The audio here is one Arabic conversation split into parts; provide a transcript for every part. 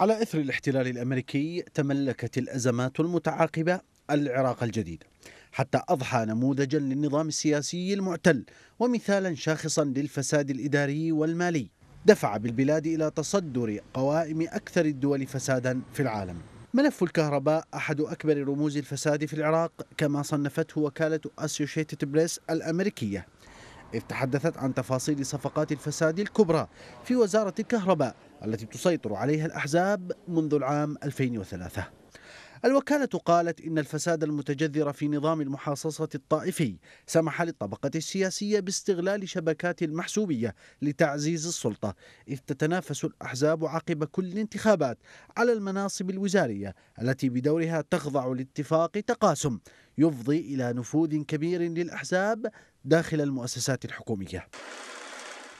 على اثر الاحتلال الامريكي تملكت الازمات المتعاقبه العراق الجديد حتى اضحى نموذجا للنظام السياسي المعتل ومثالا شاخصا للفساد الاداري والمالي دفع بالبلاد الى تصدر قوائم اكثر الدول فسادا في العالم ملف الكهرباء أحد أكبر رموز الفساد في العراق كما صنفته وكالة أسوشيتد بريس الأمريكية إذ تحدثت عن تفاصيل صفقات الفساد الكبرى في وزارة الكهرباء التي تسيطر عليها الأحزاب منذ العام 2003 الوكالة قالت إن الفساد المتجذر في نظام المحاصصة الطائفي سمح للطبقة السياسية باستغلال شبكات المحسوبية لتعزيز السلطة إذ تتنافس الأحزاب عقب كل انتخابات على المناصب الوزارية التي بدورها تخضع لاتفاق تقاسم يفضي إلى نفوذ كبير للأحزاب داخل المؤسسات الحكومية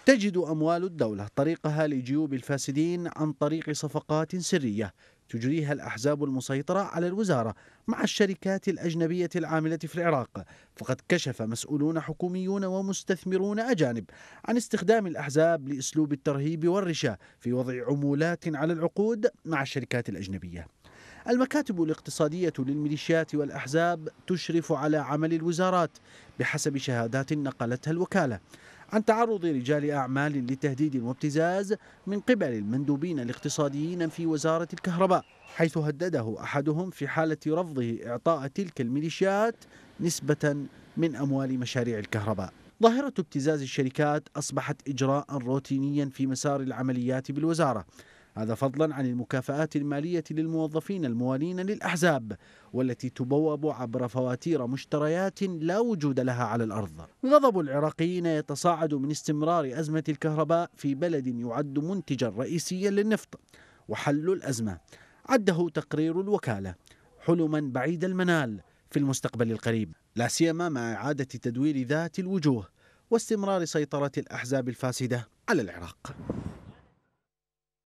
تجد أموال الدولة طريقها لجيوب الفاسدين عن طريق صفقات سرية تجريها الأحزاب المسيطرة على الوزارة مع الشركات الأجنبية العاملة في العراق فقد كشف مسؤولون حكوميون ومستثمرون أجانب عن استخدام الأحزاب لأسلوب الترهيب والرشا في وضع عمولات على العقود مع الشركات الأجنبية المكاتب الاقتصادية للميليشيات والأحزاب تشرف على عمل الوزارات بحسب شهادات نقلتها الوكالة عن تعرض رجال أعمال لتهديد وابتزاز من قبل المندوبين الاقتصاديين في وزارة الكهرباء حيث هدده أحدهم في حالة رفضه إعطاء تلك الميليشيات نسبة من أموال مشاريع الكهرباء ظاهرة ابتزاز الشركات أصبحت إجراء روتينيا في مسار العمليات بالوزارة هذا فضلا عن المكافآت المالية للموظفين الموالين للأحزاب والتي تبوب عبر فواتير مشتريات لا وجود لها على الأرض غضب العراقيين يتصاعد من استمرار أزمة الكهرباء في بلد يعد منتجا رئيسيا للنفط وحل الأزمة عده تقرير الوكالة حلما بعيد المنال في المستقبل القريب لا سيما مع إعادة تدوير ذات الوجوه واستمرار سيطرة الأحزاب الفاسدة على العراق